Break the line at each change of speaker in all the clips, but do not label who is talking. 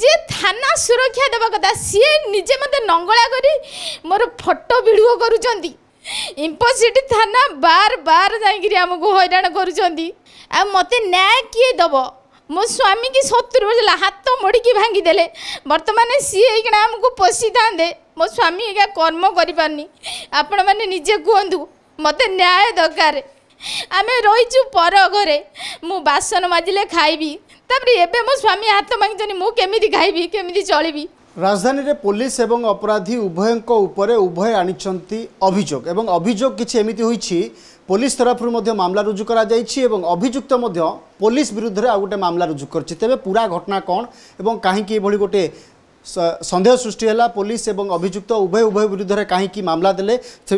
ଯେ ଥାନା ସୁରକ୍ଷା ଦେବା କଥା ସିଏ ନିଜେ ମୋତେ ନଙ୍ଗଳା କରି ମୋର ଫଟୋ ଭିଡ଼ିଓ କରୁଛନ୍ତି ଇମ୍ପୋସିଟି ଥାନା ବାର ବାର ଯାଇକିରି ଆମକୁ ହଇରାଣ କରୁଛନ୍ତି ଆଉ ମୋତେ ନ୍ୟାୟ କିଏ ଦେବ ମୋ ସ୍ୱାମୀକି ଶତ୍ରୁ ବୁଝିଲା ହାତ ମୋଡ଼ିକି ଭାଙ୍ଗିଦେଲେ ବର୍ତ୍ତମାନ ସିଏ ଏଇକିଣା ଆମକୁ ପୋଷିଥାନ୍ତେ ମୋ ସ୍ୱାମୀ ଏଇକା କର୍ମ କରିପାରୁନି ଆପଣମାନେ ନିଜେ କୁହନ୍ତୁ ମୋତେ ନ୍ୟାୟ ଦରକାର ଆମେ ରହିଛୁ ପର ଘରେ ମୁଁ ବାସନ ମାଜିଲେ ଖାଇବି ତାପରେ ଏବେ ମୋ ସ୍ୱାମୀ ହାତ ମାଗିଛନ୍ତି ମୁଁ କେମିତି ଖାଇବି କେମିତି ଚଳିବି
ରାଜଧାନୀରେ ପୋଲିସ ଏବଂ ଅପରାଧୀ ଉଭୟଙ୍କ ଉପରେ ଉଭୟ ଆଣିଛନ୍ତି ଅଭିଯୋଗ ଏବଂ ଅଭିଯୋଗ କିଛି ଏମିତି ହୋଇଛି ପୋଲିସ ତରଫରୁ ମଧ୍ୟ ମାମଲା ରୁଜୁ କରାଯାଇଛି ଏବଂ ଅଭିଯୁକ୍ତ ମଧ୍ୟ ପୋଲିସ ବିରୁଦ୍ଧରେ ଆଉ ଗୋଟେ ମାମଲା ରୁଜୁ କରିଛି ତେବେ ପୁରା ଘଟଣା କ'ଣ ଏବଂ କାହିଁକି ଏଭଳି ଗୋଟିଏ সন্দেহ সৃষ্টি হল পুলিশ এবং অভিযুক্ত উভয় উভয় বিরুদ্ধে কী মামলা দেলে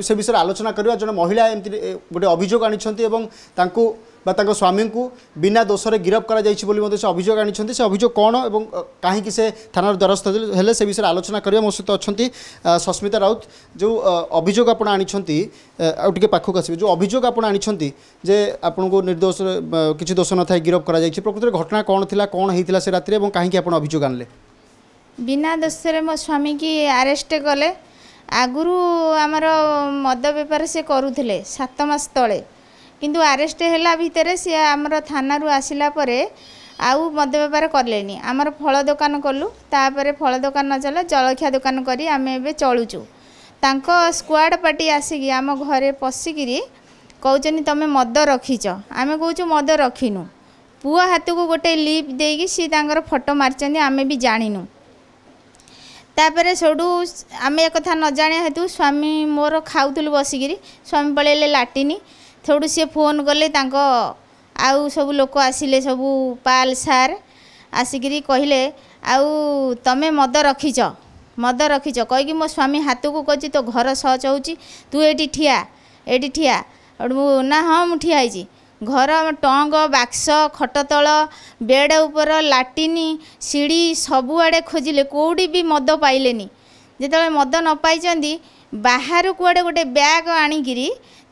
সে বিষয়ে আলোচনা করা জন মহিলা এমতি গোটে অভিযোগ আনিছেন এবং তাঁকু বা তাঁর স্বামী বিনা দোষে গিরফ করা যাই বলে সে অভিযোগ আনিছেন সে অভিযোগ কণ এবং কী সে থানার দ্বারস্থ হলে সে বিষয়ে আলোচনা করা মো সহ অনেক সস্মিতা রাউত যে অভিযোগ আপনার আনিছেন আগে পাখক আসবে যে অভিযোগ আপনার আনিছেন যে আপনার নির্দোষ কিছু দোষ নথায় গিরফ করা যাই প্রকৃতির ঘটনা কোণ লা কোণ হয়েছিল সে রাতে এবং কাহিকি আপনার অভিযোগ আনলে
ବିନା ଦୋଷରେ ମୋ ସ୍ୱାମୀକି ଆରେଷ୍ଟ କଲେ ଆଗରୁ ଆମର ମଦ ବେପାର ସେ କରୁଥିଲେ ସାତ ମାସ ତଳେ କିନ୍ତୁ ଆରେଷ୍ଟ ହେଲା ଭିତରେ ସିଏ ଆମର ଥାନାରୁ ଆସିଲା ପରେ ଆଉ ମଦ ବେପାର କଲେନି ଆମର ଫଳ ଦୋକାନ କଲୁ ତାପରେ ଫଳ ଦୋକାନ ନ ଚାଲିଲା ଜଳଖିଆ ଦୋକାନ କରି ଆମେ ଏବେ ଚଳୁଛୁ ତାଙ୍କ ସ୍କ୍ୱାଡ଼ ପାର୍ଟି ଆସିକି ଆମ ଘରେ ପଶିକିରି କହୁଛନ୍ତି ତୁମେ ମଦ ରଖିଛ ଆମେ କହୁଛୁ ମଦ ରଖିନୁ ପୁଅ ହାତକୁ ଗୋଟେ ଲିପ୍ ଦେଇକି ସିଏ ତାଙ୍କର ଫଟୋ ମାରିଛନ୍ତି ଆମେ ବି ଜାଣିନୁ ତାପରେ ସେଇଠୁ ଆମେ ଏକଥା ନ ଜାଣିବା ହେତୁ ସ୍ୱାମୀ ମୋର ଖାଉଥିଲୁ ବସିକିରି ସ୍ୱାମୀ ପଳେଇଲେ ଲାଟିନି ସେଇଠୁ ସିଏ ଫୋନ୍ କଲେ ତାଙ୍କ ଆଉ ସବୁ ଲୋକ ଆସିଲେ ସବୁ ପାଲ୍ ସାର୍ ଆସିକିରି କହିଲେ ଆଉ ତମେ ମଦ ରଖିଛ ମଦ ରଖିଛ କହିକି ମୋ ସ୍ୱାମୀ ହାତକୁ କହିଛି ତୋ ଘର ସଚ ହେଉଛି ତୁ ଏଇଠି ଠିଆ ଏଇଠି ଠିଆ ନା ହଁ ମୁଁ ଠିଆ ହେଇଛି ଘର ଟଙ୍ଗ ବାକ୍ସ ଖଟ ତଳ ବେଡ଼ ଉପର ଲାଟିନ୍ ସିଡ଼ି ସବୁଆଡ଼େ ଖୋଜିଲେ କେଉଁଠି ବି ମଦ ପାଇଲେନି ଯେତେବେଳେ ମଦ ନ ପାଇଛନ୍ତି ବାହାରୁ କୁଆଡ଼େ ଗୋଟେ ବ୍ୟାଗ୍ ଆଣିକିରି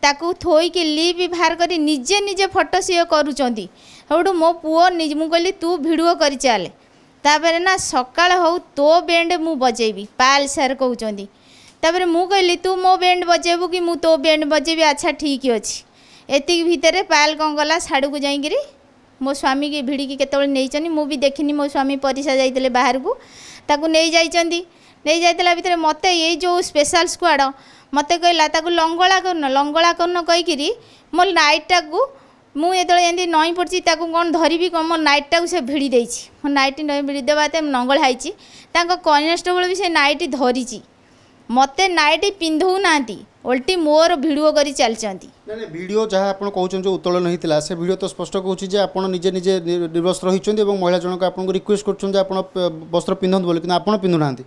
ତାକୁ ଥୋଇକି ଲିପ୍ ବାହାର କରି ନିଜେ ନିଜେ ଫଟୋ ସିଏ କରୁଛନ୍ତି ସେଇଠୁ ମୋ ପୁଅ ମୁଁ କହିଲି ତୁ ଭିଡ଼ିଓ କରି ଚାଲେ ତାପରେ ନା ସକାଳ ହଉ ତୋ ବ୍ୟାଣ୍ଡ ମୁଁ ବଜେଇବି ପାଲ ସାର୍ କହୁଛନ୍ତି ତାପରେ ମୁଁ କହିଲି ତୁ ମୋ ବ୍ୟାଣ୍ଡ ବଜେଇବୁ କି ମୁଁ ତୋ ବ୍ୟାଣ୍ଡ ବଜେଇବି ଆଚ୍ଛା ଠିକ୍ ଅଛି ଏତିକି ଭିତରେ ପାଏଲ କ'ଣ କଲା ସାଡ଼କୁ ଯାଇକରି ମୋ ସ୍ୱାମୀକି ଭିଡ଼ିକି କେତେବେଳେ ନେଇଛନ୍ତି ମୁଁ ବି ଦେଖିନି ମୋ ସ୍ୱାମୀ ପରିସା ଯାଇଥିଲେ ବାହାରକୁ ତାକୁ ନେଇଯାଇଛନ୍ତି ନେଇଯାଇଥିଲା ଭିତରେ ମୋତେ ଏଇ ଯେଉଁ ସ୍ପେଶାଲ ସ୍କ୍ୱାଡ଼ ମୋତେ କହିଲା ତାକୁ ଲଙ୍ଗଳା କରୁନ ଲଙ୍ଗଳା କରୁନ କହିକିରି ମୋ ନାଇଟ୍ଟାକୁ ମୁଁ ଯେତେବେଳେ ଏମିତି ନଇଁ ପଡ଼ିଛି ତାକୁ କ'ଣ ଧରିବି କ'ଣ ମୋ ନାଇଟ୍ଟାକୁ ସେ ଭିଡ଼ି ଦେଇଛି ମୋ ନାଇଟ୍ ଭିଡ଼ି ଦେବା ଏତେ ନଙ୍ଗଳା ହେଇଛି ତାଙ୍କ କନେଷ୍ଟବଳ ବି ସେ ନାଇଟ୍ ଧରିଛି ମୋତେ ନାଇଟି ପିନ୍ଧଉନାହାନ୍ତି ଓଲଟି ମୋର ଭିଡ଼ିଓ କରି ଚାଲିଛନ୍ତି
ଭିଡ଼ିଓ ଯାହା ଆପଣ କହୁଛନ୍ତି ଯେଉଁ ଉତ୍ତୋଳନ ହେଇଥିଲା ସେ ଭିଡ଼ିଓ ତ ସ୍ପଷ୍ଟ କହୁଛି ଯେ ଆପଣ ନିଜେ ନିଜେ ନିର୍ବସ୍ତ୍ର ହୋଇଛନ୍ତି ଏବଂ ମହିଳା ଜଣକ ଆପଣଙ୍କୁ ରିକ୍ୱେଷ୍ଟ କରୁଛନ୍ତି ଯେ ଆପଣ ବସ୍ତ୍ର ପିନ୍ଧନ୍ତୁ ବୋଲି କିନ୍ତୁ ଆପଣ ପିନ୍ଧୁନାହାନ୍ତି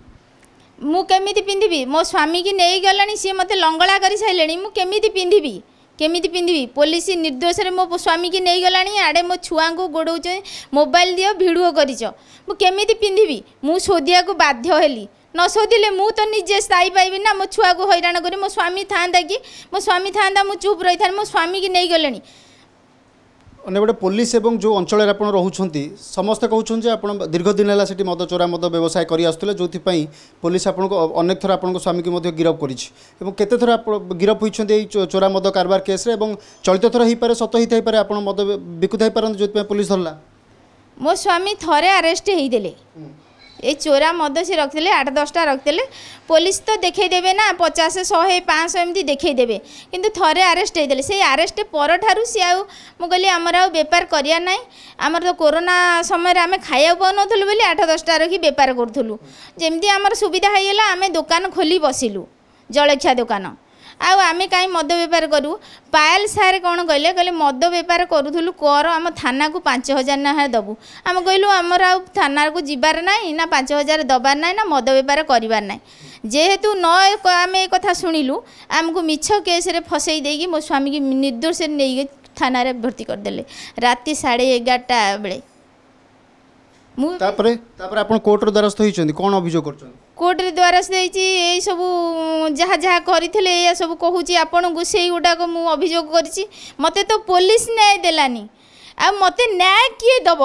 ମୁଁ କେମିତି ପିନ୍ଧିବି ମୋ ସ୍ୱାମୀକି ନେଇଗଲାଣି ସିଏ ମୋତେ ଲଙ୍ଗଳା କରିସାରିଲେଣି ମୁଁ କେମିତି ପିନ୍ଧିବି କେମିତି ପିନ୍ଧିବି ପୋଲିସ ନିର୍ଦ୍ଦୋଷରେ ମୋ ସ୍ୱାମୀକି ନେଇଗଲାଣି ଆଡ଼େ ମୋ ଛୁଆଙ୍କୁ ଗୋଡ଼ଉଛନ୍ତି ମୋବାଇଲ ଦିଅ ଭିଡ଼ିଓ କରିଛ ମୁଁ କେମିତି ପିନ୍ଧିବି ମୁଁ ଶୋଧିବାକୁ ବାଧ୍ୟ ହେଲି ନ ଶୋଧିଲେ ମୁଁ ତ ନିଜେ ସ୍ଥାୟୀ ପାଇବି ନା ମୋ ଛୁଆକୁ ହଇରାଣ କରି ମୋ ସ୍ୱାମୀ ଥାଆନ୍ତା କି ମୋ ସ୍ୱାମୀ ଥାଆନ୍ତା ମୁଁ ଚୁପ୍ ରହିଥାନ୍ତି ମୋ ସ୍ୱାମୀକି ନେଇଗଲେଣି
ଅନ୍ୟପଟେ ପୋଲିସ ଏବଂ ଯେଉଁ ଅଞ୍ଚଳରେ ଆପଣ ରହୁଛନ୍ତି ସମସ୍ତେ କହୁଛନ୍ତି ଯେ ଆପଣ ଦୀର୍ଘ ଦିନ ହେଲା ସେଠି ମଦ ଚୋରା ମଦ ବ୍ୟବସାୟ କରିଆସୁଥିଲେ ଯେଉଁଥିପାଇଁ ପୋଲିସ ଆପଣଙ୍କୁ ଅନେକ ଥର ଆପଣଙ୍କ ସ୍ୱାମୀକୁ ମଧ୍ୟ ଗିରଫ କରିଛି ଏବଂ କେତେ ଥର ଆପଣ ଗିରଫ ହୋଇଛନ୍ତି ଏଇ ଚୋରା ମଦ କାରବାର କେସ୍ରେ ଏବଂ ଚଳିତ ଥର ହୋଇପାରେ ସତ ହୋଇଥାଇପାରେ ଆପଣ ମଦ ବିକୁଥାଇପାରନ୍ତି ଯେଉଁଥିପାଇଁ ପୋଲିସ ଧରିଲା
ମୋ ସ୍ୱାମୀ ଥରେ ଆରେଷ୍ଟ ହୋଇଦେଲେ এই চোরা মদ সে রক্তলে আট দশটা রক্তলে পুলিশ তো দেখাই দেবে না পচাশ শহে পাঁচশো এমনি দেখাই দেবে কিন্তু থরে আরেস্ট হয়েদেলে সেই আরেস্ট পরঠারু সি আউ মু কহিলি আমার আউ বেপার করিয়া নাই আমার তো করোনা সময় আমি খাইয়া পাওনথুলু বলে আট দশটা রখি বেপার করুলু যেমি আমার সুবিধা হয়ে গেল আমি দোকান খোলি বসিলু জলখিয়া দোকান ଆଉ ଆମେ କାହିଁ ମଦ ବେପାର କରୁ ପାୟଲ ସାର୍ କ'ଣ କହିଲେ କହିଲେ ମଦ ବେପାର କରୁଥିଲୁ କର ଆମ ଥାନାକୁ ପାଞ୍ଚ ହଜାର ନାହିଁ ଦେବୁ ଆମେ କହିଲୁ ଆମର ଆଉ ଥାନାକୁ ଯିବାର ନାହିଁ ନା ପାଞ୍ଚ ହଜାର ଦେବାର ନାହିଁ ନା ମଦ ବେପାର କରିବାର ନାହିଁ ଯେହେତୁ ନ ଆମେ ଏ କଥା ଶୁଣିଲୁ ଆମକୁ ମିଛ କେସ୍ରେ ଫସେଇ ଦେଇକି ମୋ ସ୍ୱାମୀକି ନିର୍ଦ୍ଦୋଷରେ ନେଇକି ଥାନାରେ ଭର୍ତ୍ତି କରିଦେଲେ ରାତି ସାଢ଼େ ଏଗାରଟା ବେଳେ ମୁଁ
ତାପରେ ତାପରେ ଆପଣ କୋର୍ଟର ଦ୍ୱାରସ୍ଥ ହୋଇଛନ୍ତି କ'ଣ ଅଭିଯୋଗ କରୁଛନ୍ତି
କୋର୍ଟରେ ଦ୍ୱାରସ ଦେଇଛି ଏଇସବୁ ଯାହା ଯାହା କରିଥିଲେ ଏଇଆ ସବୁ କହୁଛି ଆପଣଙ୍କୁ ସେଇଗୁଡ଼ାକ ମୁଁ ଅଭିଯୋଗ କରିଛି ମୋତେ ତ ପୋଲିସ ନ୍ୟାୟ ଦେଲାନି ଆଉ ମୋତେ ନ୍ୟାୟ କିଏ ଦେବ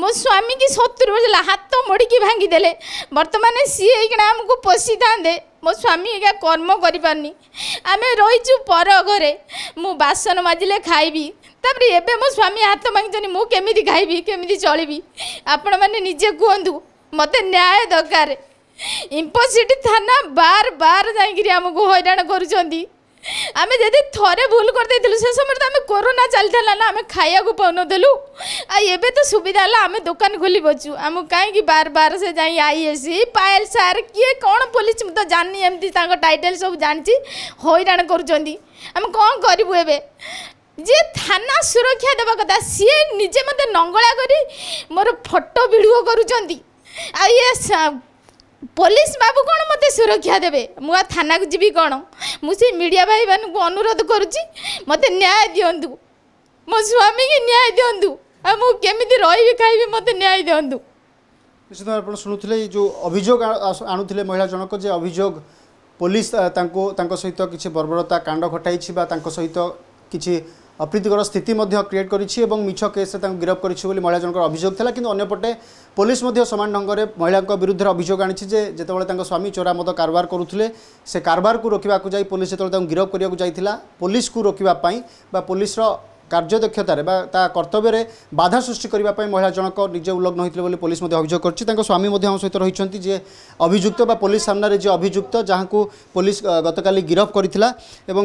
ମୋ ସ୍ୱାମୀକି ଶତ୍ରୁ ହେଲା ହାତ ମୋଡ଼ିକି ଭାଙ୍ଗିଦେଲେ ବର୍ତ୍ତମାନ ସିଏ ଏଇକିଣା ଆମକୁ ପୋଷିଥାନ୍ତେ ମୋ ସ୍ୱାମୀ ଏକା କର୍ମ କରିପାରୁନି ଆମେ ରହିଛୁ ପର ଘରେ ମୁଁ ବାସନ ମାଜିଲେ ଖାଇବି ତାପରେ ଏବେ ମୋ ସ୍ୱାମୀ ହାତ ମାଗିଛନ୍ତି ମୁଁ କେମିତି ଖାଇବି କେମିତି ଚଳିବି ଆପଣମାନେ ନିଜେ କୁହନ୍ତୁ ମୋତେ ନ୍ୟାୟ ଦରକାର ইম্পোসিটি থানা বার বার যাই আমি হইরাণ করছেন আমি যদি থরে ভুল করেদেলু সে সময় তো আমি করোনা চালিলা না আমি খাইয়া পাউনলু আবে তো সুবিধা হল আমি দোকান খোলি বছু আমি কাইকি বার বার সে যাই আইএসি পায়েল স্যার কি কোণ পুলিশ মু তো জানি এমতি তাঙ্ক টাইটেল সব জানিছি হইরাণ করছেন আমি কম করবু এবে যে থানা সুরক্ষা দেওয়া কথা সি নিজে মতো নঙ্গলা করে মোর ফটো ভিডিও করছেন আ ପୋଲିସ ବାବୁ କ'ଣ ମୋତେ ସୁରକ୍ଷା ଦେବେ ମୁଁ ଆଉ ଥାନାକୁ ଯିବି କ'ଣ ମୁଁ ସେ ମିଡ଼ିଆ ଭାଇମାନଙ୍କୁ ଅନୁରୋଧ କରୁଛି ମୋତେ ନ୍ୟାୟ ଦିଅନ୍ତୁ ମୋ ସ୍ୱାମୀକି ନ୍ୟାୟ ଦିଅନ୍ତୁ ଆଉ ମୁଁ କେମିତି ରହିବି ଖାଇବି ମୋତେ ନ୍ୟାୟ ଦିଅନ୍ତୁ
ନିଶ୍ଚିତ ଆପଣ ଶୁଣୁଥିଲେ ଏଇ ଯେଉଁ ଅଭିଯୋଗ ଆଣୁଥିଲେ ମହିଳା ଜଣକ ଯେ ଅଭିଯୋଗ ପୋଲିସ ତାଙ୍କୁ ତାଙ୍କ ସହିତ କିଛି ବର୍ବରତା କାଣ୍ଡ ଘଟାଇଛି ବା ତାଙ୍କ ସହିତ କିଛି ଅପ୍ରୀତିକର ସ୍ଥିତି ମଧ୍ୟ କ୍ରିଏଟ୍ କରିଛି ଏବଂ ମିଛ କେସ୍ରେ ତାଙ୍କୁ ଗିରଫ କରିଛି ବୋଲି ମହିଳା ଜଣଙ୍କର ଅଭିଯୋଗ ଥିଲା କିନ୍ତୁ ଅନ୍ୟପଟେ ପୋଲିସ ମଧ୍ୟ ସମାନ ଢଙ୍ଗରେ ମହିଳାଙ୍କ ବିରୁଦ୍ଧରେ ଅଭିଯୋଗ ଆଣିଛି ଯେ ଯେତେବେଳେ ତାଙ୍କ ସ୍ୱାମୀ ଚୋରା ମଦ କାରବାର କରୁଥିଲେ ସେ କାରବାରକୁ ରୋକିବାକୁ ଯାଇ ପୋଲିସ ଯେତେବେଳେ ତାଙ୍କୁ ଗିରଫ କରିବାକୁ ଯାଇଥିଲା ପୋଲିସକୁ ରୋକିବା ପାଇଁ ବା ପୋଲିସର কার্যদক্ষতার বা তা কর্তব্যের বাধা সৃষ্টি করা মহিলা জনক নিজে উল্লগ্ন হয়েছিল বলে পুলিশ অভিযোগ করছে তাঁর স্বামী আমার সহ রয়েছেন যে অভিযুক্ত বা পুলিশ সামনে যে অভিযুক্ত যাকে পুলিশ গতকাল গিরফ করেছিল এবং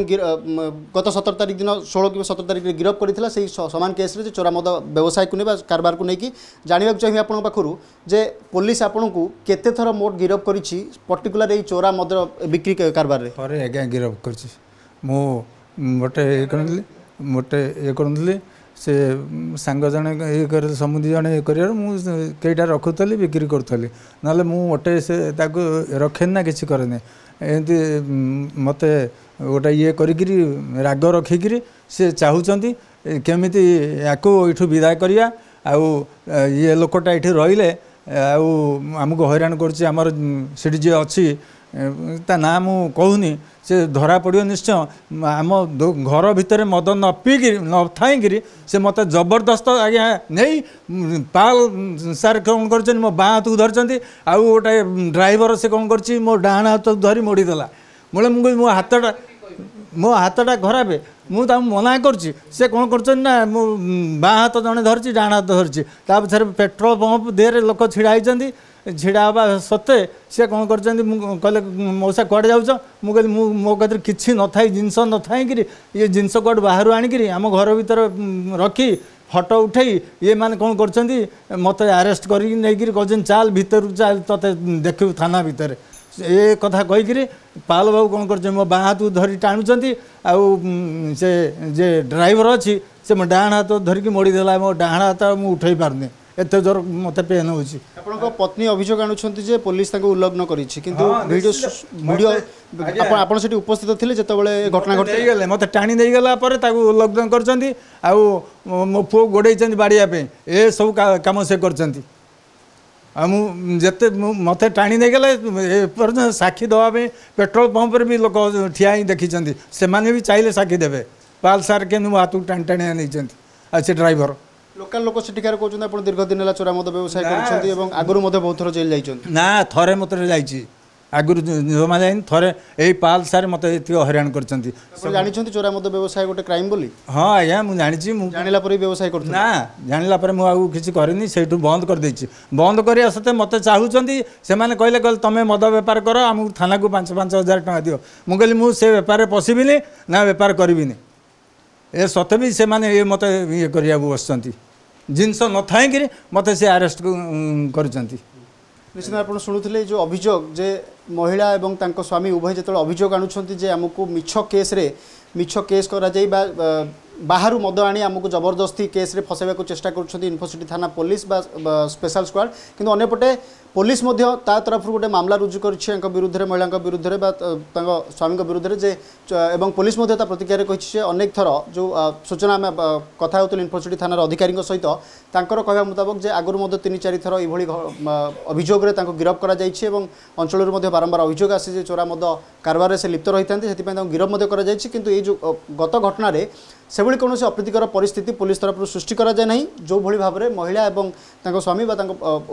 গত সতের তারিখ দিন ষোল কিংবা সতের তারিখে গিরফ করেছিল সেই সমান কেসে যে চোরামদ ব্যবসায়ীকে নিয়ে বা কারবারকে নিয়ে জাঁয়া চাহিবি আপনার পাখু যে পুলিশ আপনার কেতে থর মোট গিরফ করেছি পর্টিকুলার এই চোরা মদ বিক্রি কারবার গিরফ
করছি মু গোটে ইয়ে ମୋଟେ ଇଏ କରୁନଥିଲି ସେ ସାଙ୍ଗ ଜଣେ ଇଏ କରି ସମୁଦି ଜଣେ ଇଏ କରିବାରୁ ମୁଁ କେଇଟା ରଖୁଥିଲି ବିକ୍ରି କରୁଥିଲି ନହେଲେ ମୁଁ ଗୋଟେ ସେ ତାକୁ ରଖେନି ନା କିଛି କରେନି ଏମିତି ମୋତେ ଗୋଟେ ଇଏ କରିକିରି ରାଗ ରଖିକିରି ସେ ଚାହୁଁଛନ୍ତି କେମିତି ୟାକୁ ଏଇଠୁ ବିଦାୟ କରିବା ଆଉ ଇଏ ଲୋକଟା ଏଠି ରହିଲେ ଆଉ ଆମକୁ ହଇରାଣ କରୁଛି ଆମର ସେଠି ଯିଏ ଅଛି से धरा पड निश्चय आम घर भद नपि नथकरी से म जबरदस्त आज्ञा नै पाल सार कि महाँ हात धरिन्छ आउँछ ड्राइभर से कि मो डाण हात धरि मोडिदेला मि मत मो हात खराबे मना सि बाँ हात जन धेरै डाण हात धरिछ पेट्रोल पम्प दे लोक ढाहुने ଛିଡ଼ା ହେବା ସତ୍ତ୍ୱେ ସିଏ କ'ଣ କରିଛନ୍ତି ମୁଁ କହିଲେ ମଉସା କୁଆଡ଼େ ଯାଉଛ ମୁଁ କହିଲି ମୁଁ ମୋ କତିରେ କିଛି ନଥାଇ ଜିନିଷ ନଥାଇକିରି ଇଏ ଜିନିଷ କୁଆଡ଼େ ବାହାରୁ ଆଣିକିରି ଆମ ଘର ଭିତରେ ରଖି ଫଟୋ ଉଠାଇ ଇଏମାନେ କ'ଣ କରିଛନ୍ତି ମୋତେ ଆରେଷ୍ଟ କରିକି ନେଇକିରି କହିଛନ୍ତି ଚାଲ ଭିତରୁ ଚାଲ ତୋତେ ଦେଖିବୁ ଥାନା ଭିତରେ ଏ କଥା କହିକିରି ପାଲ ବାବୁ କ'ଣ କରିଛନ୍ତି ମୋ ବାଁ ହାତକୁ ଧରି ଟାଣୁଛନ୍ତି ଆଉ ସେ ଯେ ଡ୍ରାଇଭର ଅଛି ସେ ମୋ ଡାହାଣ ହାତ ଧରିକି ମୋଡ଼ିଦେଲା ମୋ ଡାହାଣ ହାତ ମୁଁ ଉଠାଇ ପାରୁନି ଏତେ ଜୋର ମୋତେ ପେନ୍ ହେଉଛି
ଆପଣଙ୍କ ପତ୍ନୀ ଅଭିଯୋଗ ଆଣୁଛନ୍ତି
ଯେ ପୋଲିସ ତାଙ୍କୁ ଉଲ୍ଲଗ୍ନ କରିଛି କିନ୍ତୁ ଭିଡ଼ିଓ ଭିଡ଼ିଓ ଆପଣ ସେଠି ଉପସ୍ଥିତ ଥିଲେ ଯେତେବେଳେ ଘଟଣା ଘଟି ହେଇଗଲେ ମୋତେ ଟାଣି ନେଇଗଲା ପରେ ତାକୁ ଉଲ୍ଲଗ୍ନ କରିଛନ୍ତି ଆଉ ମୋ ପୁଅ ଗୋଡ଼େଇଛନ୍ତି ବାଡ଼ିବା ପାଇଁ ଏସବୁ କାମ ସେ କରିଛନ୍ତି ଆଉ ମୁଁ ଯେତେ ମୋତେ ଟାଣି ନେଇଗଲେ ଏପର୍ଯ୍ୟନ୍ତ ସାକ୍ଷୀ ଦେବା ପାଇଁ ପେଟ୍ରୋଲ ପମ୍ପରେ ବି ଲୋକ ଠିଆ ହେଇ ଦେଖିଛନ୍ତି ସେମାନେ ବି ଚାହିଁଲେ ସାକ୍ଷୀ ଦେବେ ପାଲ୍ ସାର୍ କେମିତି ମୋ ହାତକୁ ଟାଣି ଟାଣିଆ ନେଇଛନ୍ତି ଆଉ ସେ ଡ୍ରାଇଭର
লোকাল লোক সেঠিকার কৌন আপনার দীর্ঘদিন হল চোরা মদ ব্যবসায় করছেন এবং আগর মধ্যে বহু থর জেল যাইছেন
না থরে মতো যাইছি আগর জমা যাইনি থরে এই পাল স্যার মতো এত হইরাণ করছেন জানিছেন
চোরা মদ ব্যবসায় গোটে ক্রাইম বলি
হ্যাঁ আজ্ঞা মু জানিছি মু জানিলা পরে ব্যবসায় করছি না জানিলা পরে মু আগু কিছু করিনি সেইটু বন্ধ করে দেইছি বন্ধ করিয়া সত্ত্বে মতে চাহুছেন সেমানে কইলে কইলে তুমি মদ বেপার কর আমি থানাকু পাঁচ পাঁচ হাজার টাকা দিও মু কইলি মু সে বেপারে পশিবিনি না বেপার করিবিনি এ সত্ত্বে বি সেমানে ইয়ে মতে ইয়ে বসছেন ଜିନିଷ ନଥାଇକିରି ମୋତେ ସେ ଆରେଷ୍ଟ କରିଛନ୍ତି
ନିଶ୍ଚିତ ଆପଣ ଶୁଣୁଥିଲେ ଯେଉଁ ଅଭିଯୋଗ ଯେ ମହିଳା ଏବଂ ତାଙ୍କ ସ୍ୱାମୀ ଉଭୟ ଯେତେବେଳେ ଅଭିଯୋଗ ଆଣୁଛନ୍ତି ଯେ ଆମକୁ ମିଛ କେସ୍ରେ ମିଛ କେସ୍ କରାଯାଇ ବା ବାହାରୁ ମଦ ଆଣି ଆମକୁ ଜବରଦସ୍ତି କେସ୍ରେ ଫସାଇବାକୁ ଚେଷ୍ଟା କରୁଛନ୍ତି ୟୁନିଭର୍ସିଟି ଥାନା ପୋଲିସ ବା ସ୍ପେଶାଲ ସ୍କ୍ୱାଡ଼ କିନ୍ତୁ ଅନ୍ୟପଟେ ପୋଲିସ ମଧ୍ୟ ତା ତରଫରୁ ଗୋଟେ ମାମଲା ରୁଜୁ କରିଛି ତାଙ୍କ ବିରୁଦ୍ଧରେ ମହିଳାଙ୍କ ବିରୁଦ୍ଧରେ ବା ତାଙ୍କ ସ୍ୱାମୀଙ୍କ ବିରୁଦ୍ଧରେ ଯେ ଏବଂ ପୋଲିସ ମଧ୍ୟ ତା ପ୍ରତିକ୍ରିୟାରେ କହିଛି ଯେ ଅନେକ ଥର ଯେଉଁ ସୂଚନା ଆମେ କଥା ହେଉଥିଲୁ ୟୁନିଭର୍ସିଟି ଥାନାର ଅଧିକାରୀଙ୍କ ସହିତ ତାଙ୍କର କହିବା ମୁତାବକ ଯେ ଆଗରୁ ମଧ୍ୟ ତିନି ଚାରି ଥର ଏଭଳି ଅଭିଯୋଗରେ ତାଙ୍କୁ ଗିରଫ କରାଯାଇଛି ଏବଂ ଅଞ୍ଚଳରୁ ମଧ୍ୟ ବାରମ୍ବାର ଅଭିଯୋଗ ଆସିଛି ଯେ ଚୋରା ମଦ କାରବାରରେ ସେ ଲିପ୍ତ ରହିଥାନ୍ତି ସେଥିପାଇଁ ତାଙ୍କୁ ଗିରଫ ମଧ୍ୟ କରାଯାଇଛି କିନ୍ତୁ ଏଇ ଯେଉଁ ଗତ ଘଟଣାରେ সেভাবে কোণী অপ্রীতিকর পরিস্থিতি পুলিশ তরফ সৃষ্টি করা যায় না যেভাবে ভাবে মহিলা এবং তাঁর স্বামী বা তাঁর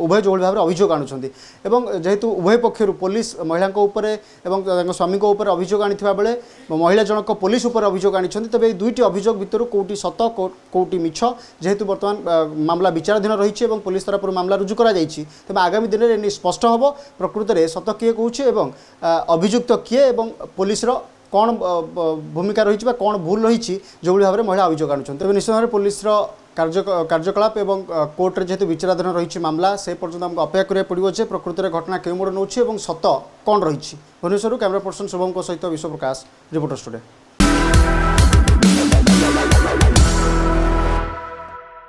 উভয় যেভাবে ভাবে অভিযোগ আনুচ্ছেন ଅଛନ୍ତି ଏବଂ ଯେହେତୁ ଉଭୟ ପକ୍ଷରୁ ପୋଲିସ ମହିଳାଙ୍କ ଉପରେ ଏବଂ ତାଙ୍କ ସ୍ୱାମୀଙ୍କ ଉପରେ ଅଭିଯୋଗ ଆଣିଥିବା ବେଳେ ମହିଳା ଜଣକ ପୋଲିସ ଉପରେ ଅଭିଯୋଗ ଆଣିଛନ୍ତି ତେବେ ଏହି ଦୁଇଟି ଅଭିଯୋଗ ଭିତରୁ କେଉଁଟି ସତ କେଉଁଟି ମିଛ ଯେହେତୁ ବର୍ତ୍ତମାନ ମାମଲା ବିଚାରାଧୀନ ରହିଛି ଏବଂ ପୋଲିସ ତରଫରୁ ମାମଲା ରୁଜୁ କରାଯାଇଛି ତେବେ ଆଗାମୀ ଦିନରେ ଏ ସ୍ପଷ୍ଟ ହେବ ପ୍ରକୃତରେ ସତ କିଏ କହୁଛି ଏବଂ ଅଭିଯୁକ୍ତ କିଏ ଏବଂ ପୋଲିସର କ'ଣ ଭୂମିକା ରହିଛି ବା କ'ଣ ଭୁଲ ରହିଛି ଯେଉଁଭଳି ଭାବରେ ମହିଳା ଅଭିଯୋଗ ଆଣୁଛନ୍ତି ତେବେ ନିଶ୍ଚିତ ଭାବରେ ପୋଲିସର কার্য কার্যকলাপ এবং কোর্টরে যেহেতু বিচারাধীন রয়েছে মামলা সে পর্যন্ত আমাকে অপেক্ষা করিয়া পড়ব যে প্রকৃতির ঘটনা কেউ মোড় নেছে এবং সত কণ রয়েছে ভুবনেশ্বর ক্যামেরা পর্সন শুভঙ্ক সহ বিশ্বপ্রকাশ রিপোর্টর
স্টুডিও